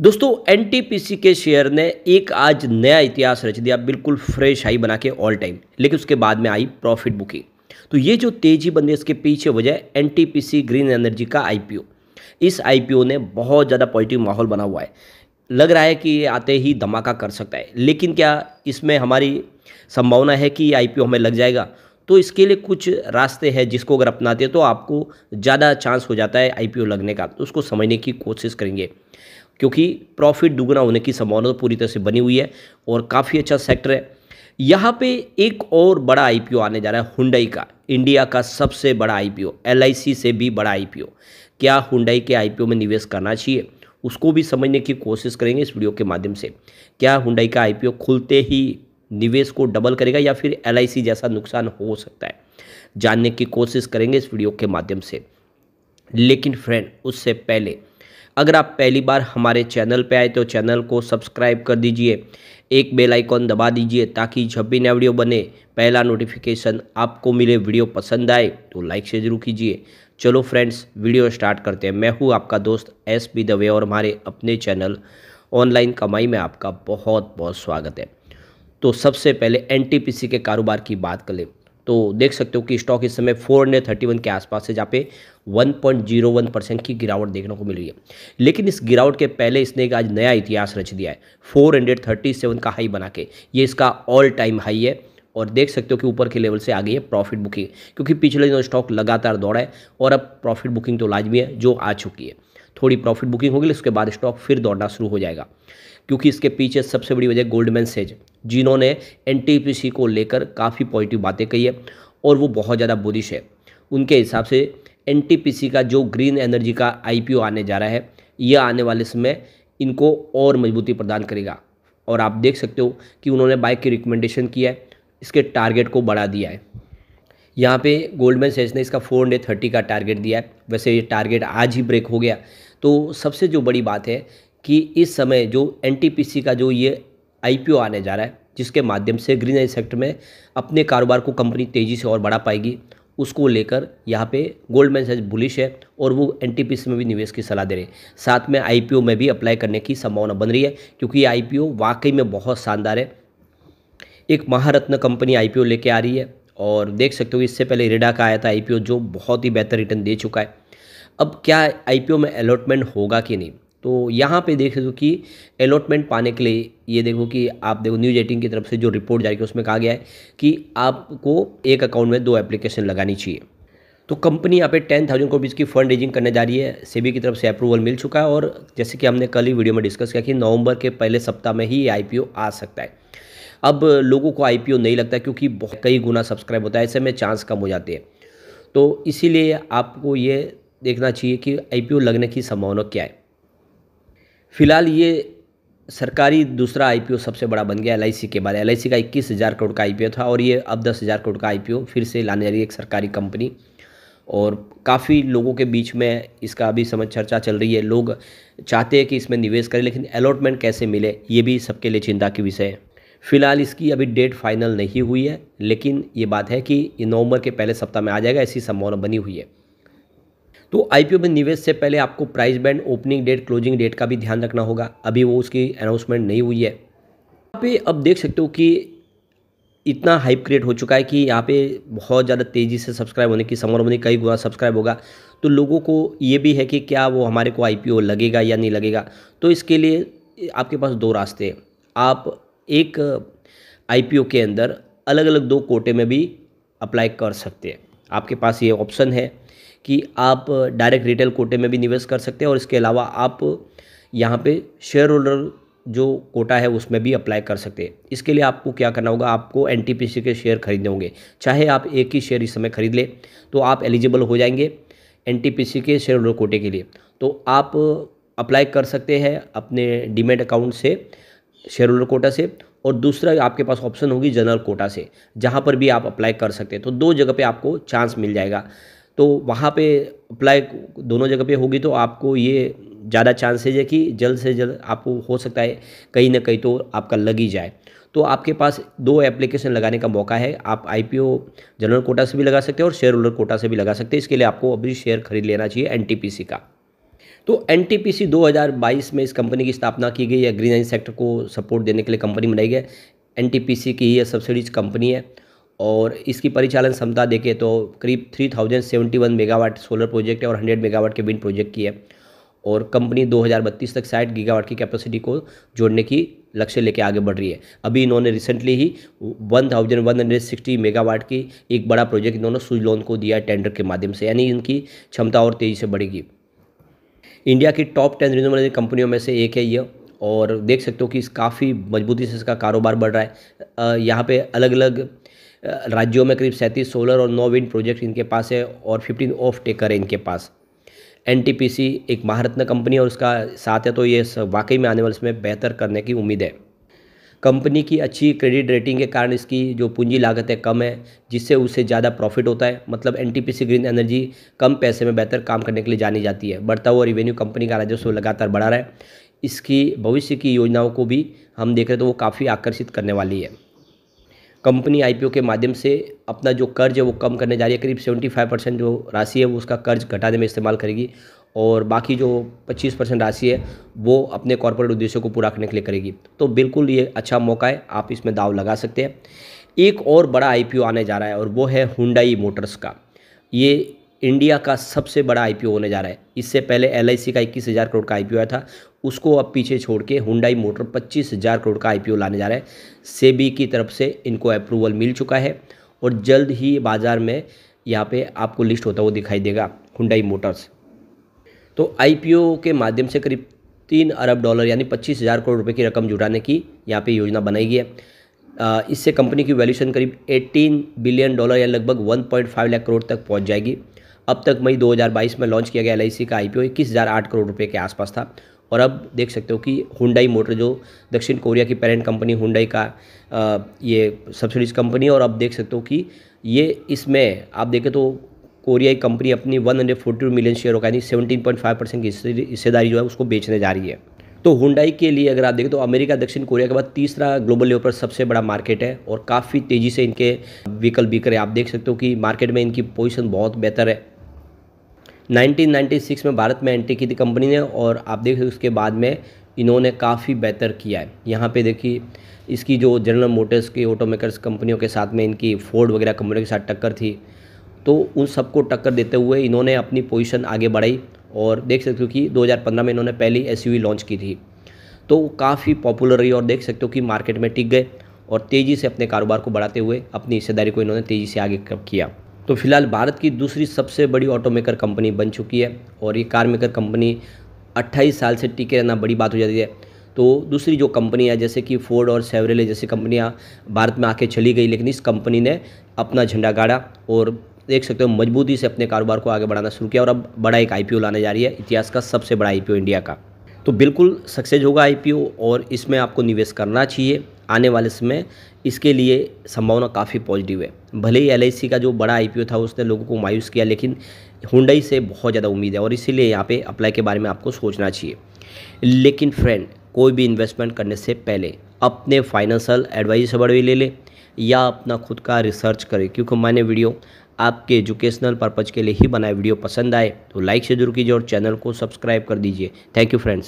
दोस्तों एनटीपीसी के शेयर ने एक आज नया इतिहास रच दिया बिल्कुल फ्रेश हाई बना के ऑल टाइम लेकिन उसके बाद में आई प्रॉफिट बुकिंग तो ये जो तेजी बन रही इसके पीछे वजह एनटीपीसी ग्रीन एनर्जी का आईपीओ इस आईपीओ ने बहुत ज़्यादा पॉजिटिव माहौल बना हुआ है लग रहा है कि ये आते ही धमाका कर सकता है लेकिन क्या इसमें हमारी संभावना है कि आई हमें लग जाएगा तो इसके लिए कुछ रास्ते हैं जिसको अगर अपनाते हैं तो आपको ज़्यादा चांस हो जाता है आई लगने का तो उसको समझने की कोशिश करेंगे क्योंकि प्रॉफिट दुगना होने की संभावना तो पूरी तरह से बनी हुई है और काफ़ी अच्छा सेक्टर है यहाँ पे एक और बड़ा आईपीओ आने जा रहा है हुंडई का इंडिया का सबसे बड़ा आईपीओ एलआईसी से भी बड़ा आईपीओ क्या हुंडई के आईपीओ में निवेश करना चाहिए उसको भी समझने की कोशिश करेंगे इस वीडियो के माध्यम से क्या हुंडई का आईपीओ खुलते ही निवेश को डबल करेगा या फिर एल जैसा नुकसान हो सकता है जानने की कोशिश करेंगे इस वीडियो के माध्यम से लेकिन फ्रेंड उससे पहले अगर आप पहली बार हमारे चैनल पे आए तो चैनल को सब्सक्राइब कर दीजिए एक बेल आइकॉन दबा दीजिए ताकि जब भी नया वीडियो बने पहला नोटिफिकेशन आपको मिले वीडियो पसंद आए तो लाइक से जरूर कीजिए चलो फ्रेंड्स वीडियो स्टार्ट करते हैं मैं हूँ आपका दोस्त एस पी दवे और हमारे अपने चैनल ऑनलाइन कमाई में आपका बहुत बहुत स्वागत है तो सबसे पहले एनटीपीसी के कारोबार की बात कर लें तो देख सकते हो कि स्टॉक इस समय फोर हंड्रेड थर्टी वन के आसपास से जहाँ पे 1.01 परसेंट की गिरावट देखने को मिल रही है लेकिन इस गिरावट के पहले इसने एक आज नया इतिहास रच दिया है 437 का हाई बना के ये इसका ऑल टाइम हाई है और देख सकते हो कि ऊपर के लेवल से आ गई है प्रॉफिट बुकिंग क्योंकि पिछले दिनों स्टॉक लगातार दौड़ा है और अब प्रॉफिट बुकिंग तो लाजमी है जो आ चुकी है थोड़ी प्रॉफिट बुकिंग होगी उसके बाद स्टॉक फिर दौड़ना शुरू हो जाएगा क्योंकि इसके पीछे सबसे बड़ी वजह गोल्डमैन सेज जिन्होंने एन को लेकर काफ़ी पॉजिटिव बातें कही है और वो बहुत ज़्यादा बुरिश है उनके हिसाब से एन का जो ग्रीन एनर्जी का आई आने जा रहा है यह आने वाले समय इनको और मजबूती प्रदान करेगा और आप देख सकते हो कि उन्होंने बाइक की रिकमेंडेशन किया है इसके टारगेट को बढ़ा दिया है यहाँ पे गोल्डमैन सेज ने इसका फोर हंड्रेड थर्टी का टारगेट दिया है वैसे ये टारगेट आज ही ब्रेक हो गया तो सबसे जो बड़ी बात है कि इस समय जो एन का जो ये आई आने जा रहा है जिसके माध्यम से ग्रीन एनर्जी सेक्टर में अपने कारोबार को कंपनी तेज़ी से और बढ़ा पाएगी उसको लेकर यहाँ पे गोल्डमैन से बुलिश है और वो एन में भी निवेश की सलाह दे रहे हैं साथ में आई में भी अप्लाई करने की संभावना बन रही है क्योंकि ये आई वाकई में बहुत शानदार है एक महारत्न कंपनी आई लेके आ रही है और देख सकते हो इससे पहले रेडा का आया था आई जो बहुत ही बेहतर रिटर्न दे चुका है अब क्या आईपीओ में अलॉटमेंट होगा कि नहीं तो यहाँ पे देख दो कि अलॉटमेंट पाने के लिए ये देखो कि आप देखो न्यूज एटीन की तरफ से जो रिपोर्ट जारी की उसमें कहा गया है कि आपको एक अकाउंट में दो एप्लीकेशन लगानी चाहिए तो कंपनी यहाँ पे टेन थाउजेंड रुपीज़ की फंड रेजिंग करने जा रही है सेबी की तरफ से अप्रूवल मिल चुका है और जैसे कि हमने कल ही वीडियो में डिस्कस किया कि नवंबर के पहले सप्ताह में ही आईपीओ आ सकता है अब लोगों को आईपीओ नहीं लगता क्योंकि कई गुना सब्सक्राइब होता है ऐसे में चांस कम हो जाते हैं तो इसीलिए आपको ये देखना चाहिए कि आई लगने की संभावना क्या है फिलहाल ये सरकारी दूसरा आई सबसे बड़ा बन गया एल के बाद एल का इक्कीस हज़ार करोड़ का आई था और ये अब दस हज़ार करोड़ का आई फिर से लाने जा रही है एक सरकारी कंपनी और काफ़ी लोगों के बीच में इसका अभी समझ चर्चा चल रही है लोग चाहते हैं कि इसमें निवेश करें लेकिन अलॉटमेंट कैसे मिले ये भी सबके लिए चिंता की विषय है फिलहाल इसकी अभी डेट फाइनल नहीं हुई है लेकिन ये बात है कि ये नवंबर के पहले सप्ताह में आ जाएगा ऐसी संभावना बनी हुई है तो आईपीओ में निवेश से पहले आपको price band opening date closing date का भी ध्यान रखना होगा अभी वो उसकी अनाउंसमेंट नहीं हुई है यहाँ पे अब देख सकते हो कि इतना हाइप क्रिएट हो चुका है कि यहाँ पे बहुत ज़्यादा तेज़ी से सब्सक्राइब होने की समर होने कई गुना सब्सक्राइब होगा तो लोगों को ये भी है कि क्या वो हमारे को आई लगेगा या नहीं लगेगा तो इसके लिए आपके पास दो रास्ते हैं आप एक आई के अंदर अलग अलग दो कोटे में भी अप्लाई कर सकते हैं आपके पास ये ऑप्शन है कि आप डायरेक्ट रिटेल कोटे में भी निवेश कर सकते हैं और इसके अलावा आप यहाँ पे शेयर होल्डर जो कोटा है उसमें भी अप्लाई कर सकते हैं इसके लिए आपको क्या करना होगा आपको एन के शेयर खरीदने होंगे चाहे आप एक ही शेयर इस समय खरीद लें तो आप एलिजिबल हो जाएंगे एन के शेयर होल्डर कोटे के लिए तो आप अप्लाई कर सकते हैं अपने डीमेट अकाउंट से शेयर होल्डर कोटा से और दूसरा आपके पास ऑप्शन होगी जनरल कोटा से जहाँ पर भी आप अप्लाई कर सकते हैं तो दो जगह पे आपको चांस मिल जाएगा तो वहाँ पे अप्लाई दोनों जगह पे होगी तो आपको ये ज़्यादा चांसेज है कि जल्द से जल्द आपको हो सकता है कहीं ना कहीं तो आपका लग ही जाए तो आपके पास दो एप्लीकेशन लगाने का मौका है आप आई जनरल कोटा से भी लगा सकते हैं और शेयर होल्डर कोटा से भी लगा सकते हैं इसके लिए आपको अभी शेयर खरीद लेना चाहिए एन का तो एन 2022 में इस कंपनी की स्थापना की गई है ग्रीन सेक्टर को सपोर्ट देने के लिए कंपनी बनाई गई एन की यह सब्सिडीज कंपनी है और इसकी परिचालन क्षमता देखें तो करीब 3071 मेगावाट सोलर प्रोजेक्ट है और 100 मेगावाट के विंड प्रोजेक्ट की है और कंपनी 2032 तक साठ गीगावाट की कैपेसिटी को जोड़ने की लक्ष्य लेके आगे बढ़ रही है अभी इन्होंने रिसेंटली ही 1160 मेगावाट की एक बड़ा प्रोजेक्ट इन्होंने सुई लोन को दिया है टेंडर के माध्यम से यानी इनकी क्षमता और तेज़ी से बढ़ेगी इंडिया की टॉप टेन रिन्यूएबल कंपनियों में से एक है ये और देख सकते हो कि काफ़ी मजबूती से इसका कारोबार बढ़ रहा है यहाँ पे अलग अलग राज्यों में करीब सैंतीस सोलर और नौ विंड प्रोजेक्ट इनके पास है और फिफ्टीन ऑफ टेकर है इनके पास एन एक महारत्न कंपनी है और उसका साथ है तो ये वाकई में आने वाले इसमें बेहतर करने की उम्मीद है कंपनी की अच्छी क्रेडिट रेटिंग के कारण इसकी जो पूंजी लागत है कम है जिससे उससे ज़्यादा प्रॉफिट होता है मतलब एन ग्रीन एनर्जी कम पैसे में बेहतर काम करने के लिए जानी जाती है बढ़ता हुआ रिवेन्यू कंपनी का राजस्व लगातार बढ़ा रहा है इसकी भविष्य की योजनाओं को भी हम देख रहे तो वो काफ़ी आकर्षित करने वाली है कंपनी आईपीओ के माध्यम से अपना जो कर्ज है वो कम करने जा रही है करीब 75 परसेंट जो राशि है वो उसका कर्ज घटाने में इस्तेमाल करेगी और बाकी जो 25 परसेंट राशि है वो अपने कॉरपोरेट उद्देश्यों को पूरा करने के लिए करेगी तो बिल्कुल ये अच्छा मौका है आप इसमें दाव लगा सकते हैं एक और बड़ा आई आने जा रहा है और वो है हुडाई मोटर्स का ये इंडिया का सबसे बड़ा आईपीओ होने जा रहा है इससे पहले एल का इक्कीस हज़ार करोड़ का आईपीओ आया था उसको अब पीछे छोड़ के हुंडाई मोटर पच्चीस हज़ार करोड़ का आईपीओ लाने जा रहा है सेबी की तरफ से इनको अप्रूवल मिल चुका है और जल्द ही बाज़ार में यहाँ पे आपको लिस्ट होता हुआ दिखाई देगा हुंडाई मोटर्स तो आईपीओ के माध्यम से करीब तीन अरब डॉलर यानी पच्चीस हज़ार करोड़ रुपए की रकम जुटाने की यहाँ पे योजना बनाई गई है इससे कंपनी की वैल्यूशन करीब 18 बिलियन डॉलर या लगभग 1.5 लाख करोड़ तक पहुँच जाएगी अब तक मई 2022 में लॉन्च किया गया एल का आई पी करोड़ रुपये के आसपास था और अब देख सकते हो कि हुंडई मोटर जो दक्षिण कोरिया की पेरेंट कंपनी हुंडई का आ, ये सब्सिडीज कंपनी और अब देख सकते हो कि ये इसमें आप देखें तो कोरियाई कंपनी अपनी 142 मिलियन शेयरों का यानी 17.5 परसेंट की हिस्सेदारी जो है उसको बेचने जा रही है तो हुंडई के लिए अगर आप देखें तो अमेरिका दक्षिण कोरिया के बाद तीसरा ग्लोबल लेवल पर सबसे बड़ा मार्केट है और काफ़ी तेज़ी से इनके व्हीकल बिक रहे हैं आप देख सकते हो कि मार्केट में इनकी पोजीशन बहुत बेहतर है 1996 में भारत में एंट्री की थी कंपनी ने और आप देख सकते उसके बाद में इन्होंने काफ़ी बेहतर किया है यहाँ पे देखिए इसकी जो जनरल मोटर्स की ऑटोमेकर्स कंपनियों के साथ में इनकी फोर्ड वगैरह कंपनियों के साथ टक्कर थी तो उन सबको टक्कर देते हुए इन्होंने अपनी पोजिशन आगे बढ़ाई और देख सकते हो कि दो में इन्होंने पहली एस लॉन्च की थी तो काफ़ी पॉपुलर रही और देख सकते हो कि मार्केट में टिक गए और तेज़ी से अपने कारोबार को बढ़ाते हुए अपनी हिस्सेदारी को इन्होंने तेज़ी से आगे किया तो फिलहाल भारत की दूसरी सबसे बड़ी ऑटोमेकर कंपनी बन चुकी है और ये कार मेकर कंपनी 28 साल से टिके रहना बड़ी बात हो जाती है तो दूसरी जो कंपनियाँ जैसे कि फोर्ड और सेवरेले जैसी कंपनियाँ भारत में आके चली गई लेकिन इस कंपनी ने अपना झंडा गाड़ा और देख सकते हो मजबूती से अपने कारोबार को आगे बढ़ाना शुरू किया और अब बड़ा एक आईपीओ लाने जा रही है इतिहास का सबसे बड़ा आईपीओ इंडिया का तो बिल्कुल सक्सेस होगा आई और इसमें आपको निवेश करना चाहिए आने वाले समय इसके लिए संभावना काफ़ी पॉजिटिव है भले ही एल का जो बड़ा आई था उसने लोगों को मायूस किया लेकिन हुंडई से बहुत ज़्यादा उम्मीद है और इसीलिए यहाँ पे अप्लाई के बारे में आपको सोचना चाहिए लेकिन फ्रेंड कोई भी इन्वेस्टमेंट करने से पहले अपने फाइनेंशियल एडवाइजर भी ले ले या अपना खुद का रिसर्च करें क्योंकि मैंने वीडियो आपके एजुकेशनल पर्पज़ के लिए ही बनाए वीडियो पसंद आए तो लाइक से जरूर कीजिए और चैनल को सब्सक्राइब कर दीजिए थैंक यू फ्रेंड्स